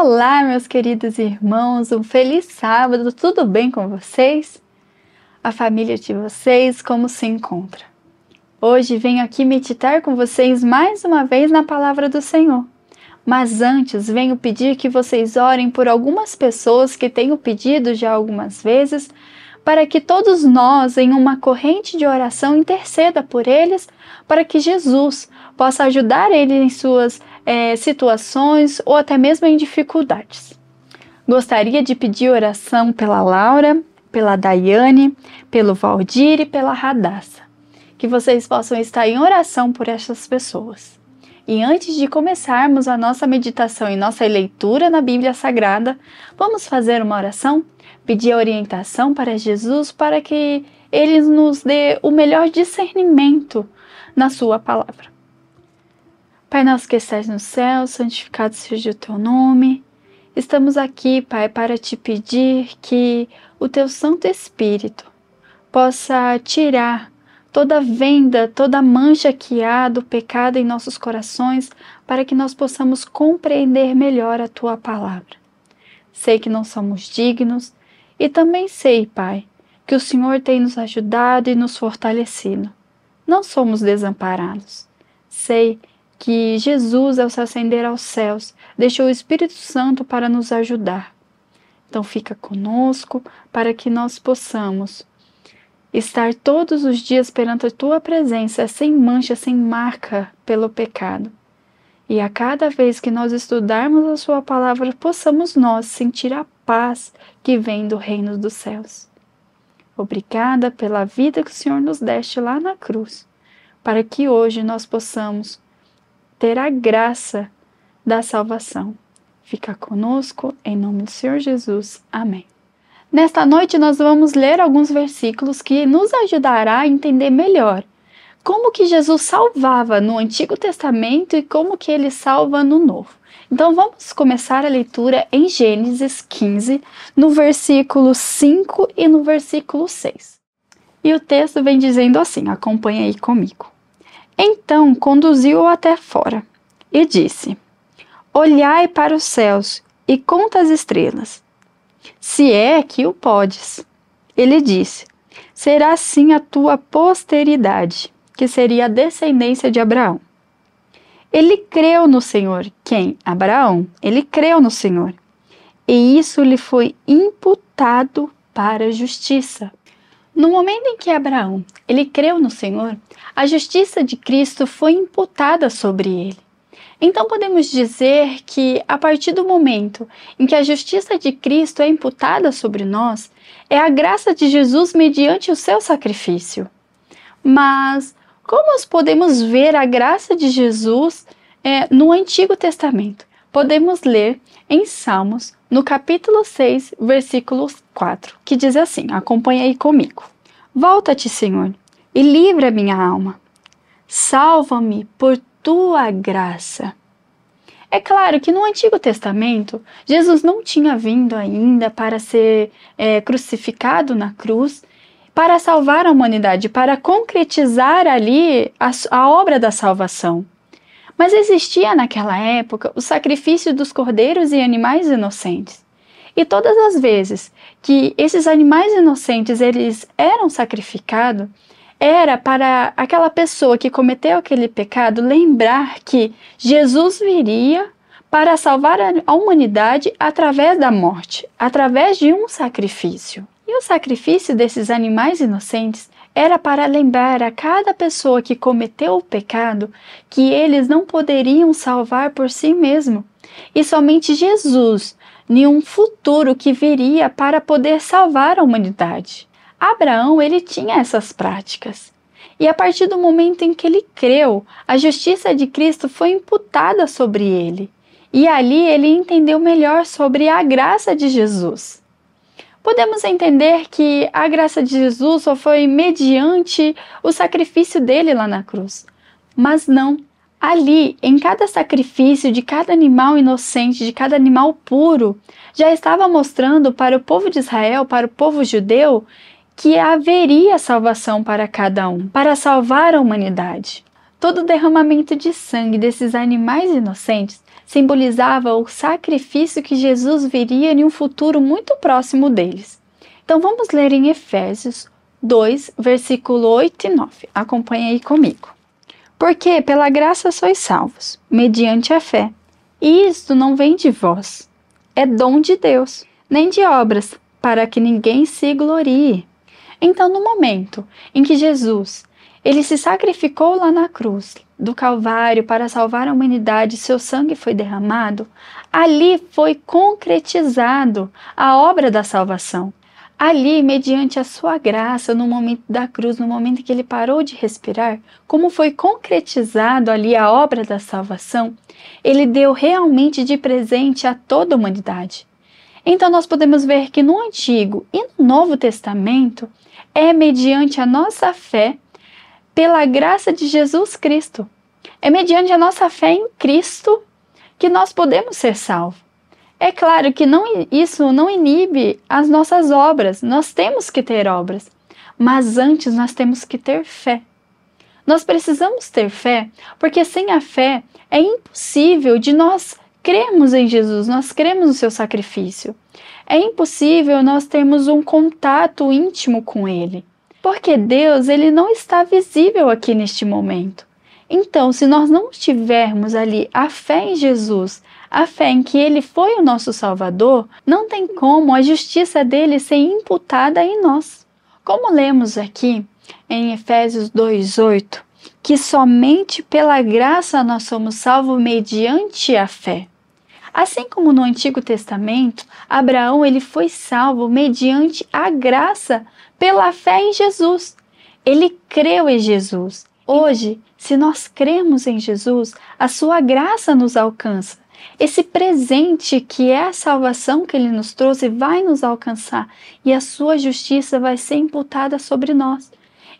Olá, meus queridos irmãos, um feliz sábado, tudo bem com vocês? A família de vocês, como se encontra? Hoje venho aqui meditar com vocês mais uma vez na palavra do Senhor. Mas antes, venho pedir que vocês orem por algumas pessoas que tenho pedido já algumas vezes, para que todos nós, em uma corrente de oração, interceda por eles, para que Jesus possa ajudar eles em suas é, situações ou até mesmo em dificuldades. Gostaria de pedir oração pela Laura, pela Daiane, pelo Valdir e pela Radassa. Que vocês possam estar em oração por essas pessoas. E antes de começarmos a nossa meditação e nossa leitura na Bíblia Sagrada, vamos fazer uma oração, pedir a orientação para Jesus para que ele nos dê o melhor discernimento na sua palavra. Pai nosso que estás no céu, santificado seja o teu nome. Estamos aqui, Pai, para te pedir que o teu Santo Espírito possa tirar toda venda, toda mancha que há do pecado em nossos corações, para que nós possamos compreender melhor a tua palavra. Sei que não somos dignos e também sei, Pai, que o Senhor tem nos ajudado e nos fortalecido. Não somos desamparados. Sei que Jesus, ao é se ascender aos céus, deixou o Espírito Santo para nos ajudar. Então, fica conosco para que nós possamos estar todos os dias perante a tua presença, sem mancha, sem marca pelo pecado. E a cada vez que nós estudarmos a Sua palavra, possamos nós sentir a paz que vem do reino dos céus. Obrigada pela vida que o Senhor nos deste lá na cruz, para que hoje nós possamos ter a graça da salvação. Fica conosco, em nome do Senhor Jesus. Amém. Nesta noite nós vamos ler alguns versículos que nos ajudará a entender melhor como que Jesus salvava no Antigo Testamento e como que ele salva no Novo. Então vamos começar a leitura em Gênesis 15, no versículo 5 e no versículo 6. E o texto vem dizendo assim: acompanha aí comigo. Então conduziu-o até fora e disse: Olhai para os céus e conta as estrelas, se é que o podes. Ele disse: Será assim a tua posteridade, que seria a descendência de Abraão. Ele creu no Senhor. Quem? Abraão. Ele creu no Senhor. E isso lhe foi imputado para a justiça. No momento em que Abraão ele creu no Senhor, a justiça de Cristo foi imputada sobre ele. Então podemos dizer que, a partir do momento em que a justiça de Cristo é imputada sobre nós, é a graça de Jesus mediante o seu sacrifício. Mas como nós podemos ver a graça de Jesus é, no Antigo Testamento? podemos ler em Salmos, no capítulo 6, versículo 4, que diz assim: acompanha aí comigo. Volta-te, Senhor, e livra minha alma. Salva-me por tua graça. É claro que no Antigo Testamento, Jesus não tinha vindo ainda para ser é, crucificado na cruz, para salvar a humanidade, para concretizar ali a, a obra da salvação. Mas existia naquela época o sacrifício dos cordeiros e animais inocentes. E todas as vezes que esses animais inocentes eles eram sacrificados, era para aquela pessoa que cometeu aquele pecado lembrar que Jesus viria para salvar a humanidade através da morte, através de um sacrifício. E o sacrifício desses animais inocentes era para lembrar a cada pessoa que cometeu o pecado que eles não poderiam salvar por si mesmo, e somente Jesus, nenhum um futuro que viria para poder salvar a humanidade. Abraão, ele tinha essas práticas. E a partir do momento em que ele creu, a justiça de Cristo foi imputada sobre ele. E ali ele entendeu melhor sobre a graça de Jesus podemos entender que a graça de Jesus só foi mediante o sacrifício dele lá na cruz. Mas não. Ali, em cada sacrifício de cada animal inocente, de cada animal puro, já estava mostrando para o povo de Israel, para o povo judeu, que haveria salvação para cada um, para salvar a humanidade. Todo derramamento de sangue desses animais inocentes simbolizava o sacrifício que Jesus viria em um futuro muito próximo deles. Então vamos ler em Efésios 2, versículo 8 e 9. Acompanhe aí comigo. Porque pela graça sois salvos, mediante a fé. E isto não vem de vós, é dom de Deus, nem de obras, para que ninguém se glorie. Então, no momento em que Jesus ele se sacrificou lá na cruz do Calvário para salvar a humanidade, seu sangue foi derramado. Ali foi concretizado a obra da salvação. Ali, mediante a sua graça, no momento da cruz, no momento que ele parou de respirar, como foi concretizado ali a obra da salvação, ele deu realmente de presente a toda a humanidade. Então, nós podemos ver que no Antigo e no Novo Testamento é mediante a nossa fé pela graça de Jesus Cristo. É mediante a nossa fé em Cristo que nós podemos ser salvos. É claro que não, isso não inibe as nossas obras, nós temos que ter obras, mas antes nós temos que ter fé. Nós precisamos ter fé, porque sem a fé é impossível de nós crermos em Jesus, nós cremos no seu sacrifício. É impossível nós termos um contato íntimo com ele. Porque Deus, ele não está visível aqui neste momento. Então, se nós não tivermos ali a fé em Jesus, a fé em que ele foi o nosso salvador, não tem como a justiça dele ser imputada em nós. Como lemos aqui em Efésios 2:8, que somente pela graça nós somos salvos mediante a fé. Assim como no Antigo Testamento, Abraão ele foi salvo mediante a graça pela fé em Jesus. Ele creu em Jesus. Hoje, se nós cremos em Jesus, a sua graça nos alcança. Esse presente que é a salvação que ele nos trouxe vai nos alcançar e a sua justiça vai ser imputada sobre nós.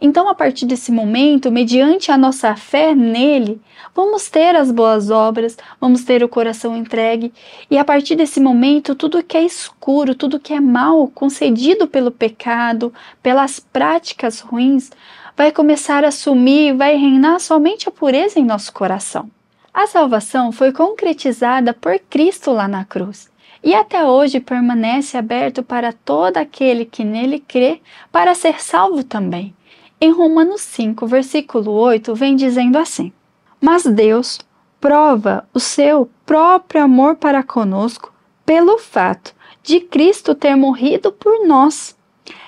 Então, a partir desse momento, mediante a nossa fé nele, vamos ter as boas obras, vamos ter o coração entregue, e a partir desse momento, tudo que é escuro, tudo que é mal concedido pelo pecado, pelas práticas ruins, vai começar a sumir, vai reinar somente a pureza em nosso coração. A salvação foi concretizada por Cristo lá na cruz e até hoje permanece aberto para todo aquele que nele crê para ser salvo também em Romanos 5, versículo 8, vem dizendo assim: Mas Deus prova o seu próprio amor para conosco pelo fato de Cristo ter morrido por nós,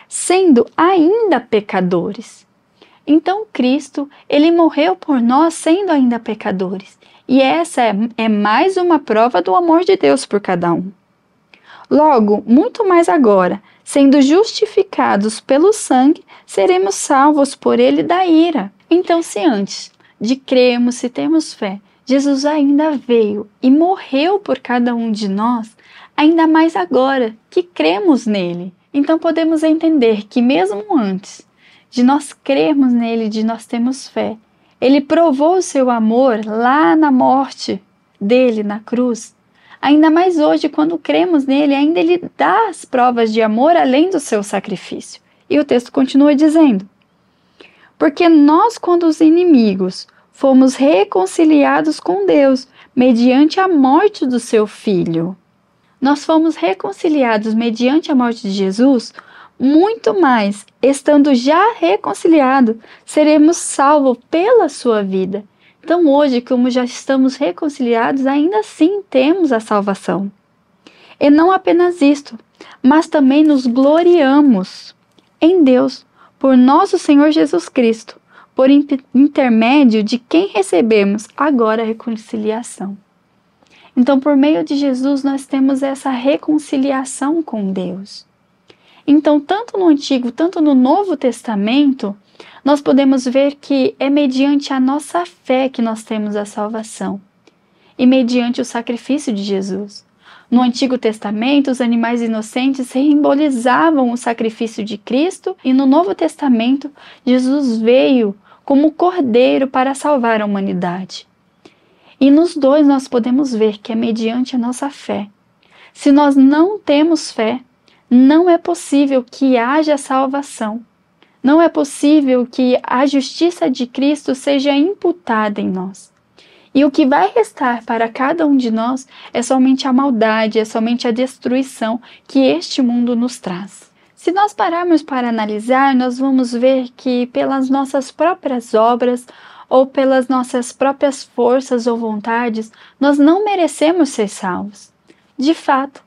sendo ainda pecadores. Então Cristo, ele morreu por nós sendo ainda pecadores. E essa é, é mais uma prova do amor de Deus por cada um. Logo, muito mais agora, sendo justificados pelo sangue, seremos salvos por ele da ira. Então, se antes de cremos se temos fé, Jesus ainda veio e morreu por cada um de nós, ainda mais agora que cremos nele. Então podemos entender que, mesmo antes de nós crermos nele, de nós termos fé, ele provou o seu amor lá na morte dele na cruz Ainda mais hoje, quando cremos nele, ainda ele dá as provas de amor além do seu sacrifício. E o texto continua dizendo: Porque nós, quando os inimigos, fomos reconciliados com Deus mediante a morte do seu filho. Nós fomos reconciliados mediante a morte de Jesus, muito mais, estando já reconciliado, seremos salvos pela sua vida. Então, hoje, como já estamos reconciliados, ainda assim temos a salvação. E não apenas isto, mas também nos gloriamos em Deus, por nosso Senhor Jesus Cristo, por intermédio de quem recebemos agora a reconciliação. Então, por meio de Jesus, nós temos essa reconciliação com Deus. Então, tanto no Antigo, tanto no Novo Testamento, nós podemos ver que é mediante a nossa fé que nós temos a salvação e mediante o sacrifício de Jesus. No Antigo Testamento, os animais inocentes simbolizavam o sacrifício de Cristo, e no Novo Testamento, Jesus veio como cordeiro para salvar a humanidade. E nos dois nós podemos ver que é mediante a nossa fé. Se nós não temos fé, não é possível que haja salvação. Não é possível que a justiça de Cristo seja imputada em nós. E o que vai restar para cada um de nós é somente a maldade, é somente a destruição que este mundo nos traz. Se nós pararmos para analisar, nós vamos ver que pelas nossas próprias obras ou pelas nossas próprias forças ou vontades, nós não merecemos ser salvos. De fato,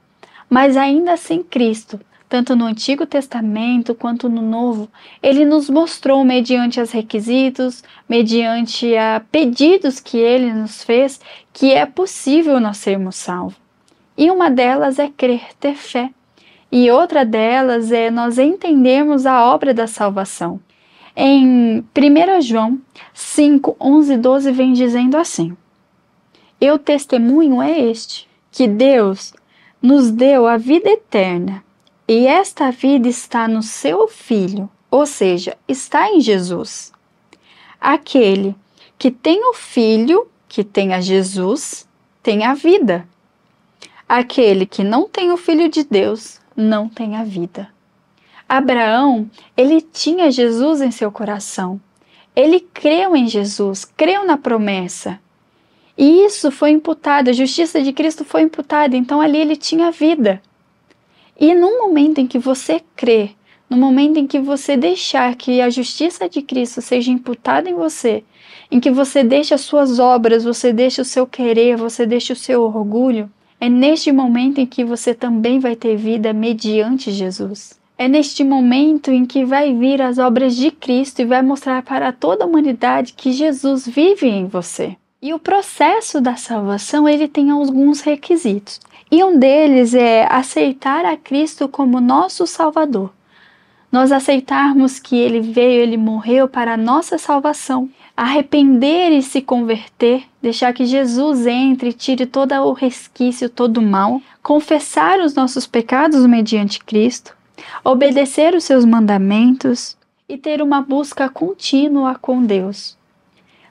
mas ainda assim Cristo, tanto no Antigo Testamento quanto no Novo, ele nos mostrou mediante os requisitos, mediante a pedidos que ele nos fez, que é possível nós sermos salvos. E uma delas é crer, ter fé. E outra delas é nós entendermos a obra da salvação. Em 1 João 5, 11 e 12 vem dizendo assim: Eu testemunho é este, que Deus nos deu a vida eterna, e esta vida está no seu Filho, ou seja, está em Jesus. Aquele que tem o Filho, que tem a Jesus, tem a vida. Aquele que não tem o Filho de Deus não tem a vida. Abraão, ele tinha Jesus em seu coração. Ele creu em Jesus, creu na promessa e isso foi imputado, a justiça de Cristo foi imputada, então ali ele tinha vida. E no momento em que você crê, no momento em que você deixar que a justiça de Cristo seja imputada em você, em que você deixa as suas obras, você deixa o seu querer, você deixa o seu orgulho, é neste momento em que você também vai ter vida mediante Jesus. É neste momento em que vai vir as obras de Cristo e vai mostrar para toda a humanidade que Jesus vive em você. E o processo da salvação, ele tem alguns requisitos. E um deles é aceitar a Cristo como nosso Salvador. Nós aceitarmos que ele veio, ele morreu para a nossa salvação. Arrepender e se converter, deixar que Jesus entre e tire todo o resquício, todo o mal. Confessar os nossos pecados mediante Cristo. Obedecer os seus mandamentos e ter uma busca contínua com Deus.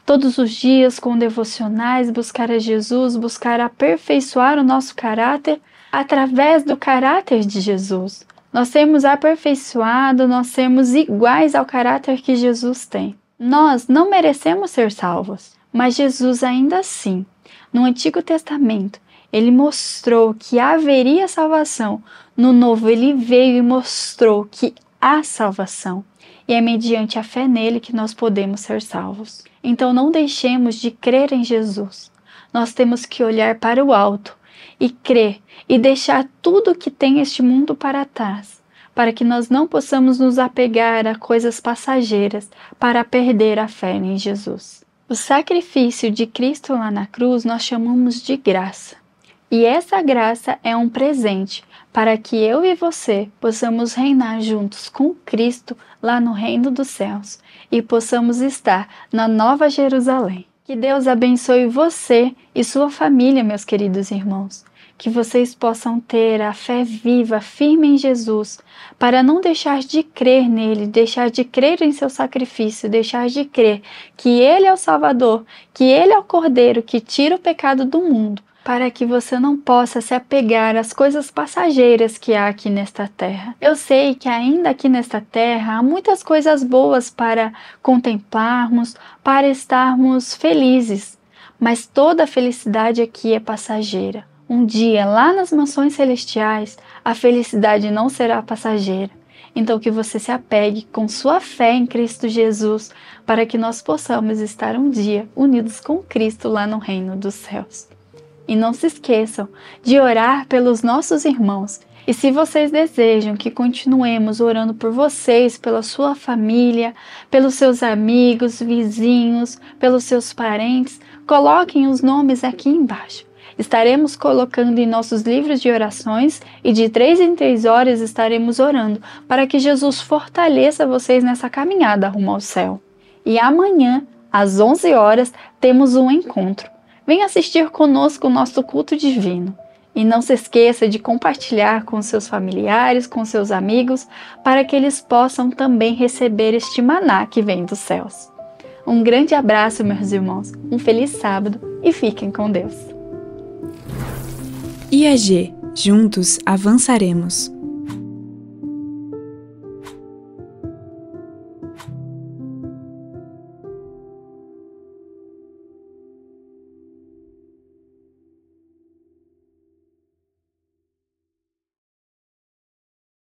Todos os dias, com devocionais, buscar a Jesus, buscar aperfeiçoar o nosso caráter através do caráter de Jesus. Nós temos aperfeiçoado nós temos iguais ao caráter que Jesus tem. Nós não merecemos ser salvos, mas Jesus ainda assim, no Antigo Testamento, ele mostrou que haveria salvação. No Novo, ele veio e mostrou que há salvação e é mediante a fé nele que nós podemos ser salvos. Então não deixemos de crer em Jesus. Nós temos que olhar para o alto e crer e deixar tudo que tem este mundo para trás, para que nós não possamos nos apegar a coisas passageiras para perder a fé em Jesus. O sacrifício de Cristo lá na cruz nós chamamos de graça. E essa graça é um presente para que eu e você possamos reinar juntos com Cristo lá no reino dos céus e possamos estar na Nova Jerusalém. Que Deus abençoe você e sua família, meus queridos irmãos. Que vocês possam ter a fé viva, firme em Jesus, para não deixar de crer nele, deixar de crer em seu sacrifício, deixar de crer que ele é o Salvador, que ele é o Cordeiro que tira o pecado do mundo para que você não possa se apegar às coisas passageiras que há aqui nesta terra. Eu sei que ainda aqui nesta terra há muitas coisas boas para contemplarmos, para estarmos felizes, mas toda a felicidade aqui é passageira. Um dia, lá nas mansões celestiais, a felicidade não será passageira. Então, que você se apegue com sua fé em Cristo Jesus, para que nós possamos estar um dia unidos com Cristo lá no reino dos céus. E não se esqueçam de orar pelos nossos irmãos. E se vocês desejam que continuemos orando por vocês, pela sua família, pelos seus amigos, vizinhos, pelos seus parentes, coloquem os nomes aqui embaixo. Estaremos colocando em nossos livros de orações e de três em três horas estaremos orando para que Jesus fortaleça vocês nessa caminhada rumo ao céu. E amanhã, às 11 horas, temos um encontro. Venha assistir conosco o nosso culto divino. E não se esqueça de compartilhar com seus familiares, com seus amigos, para que eles possam também receber este maná que vem dos céus. Um grande abraço, meus irmãos, um feliz sábado e fiquem com Deus. IAG Juntos avançaremos.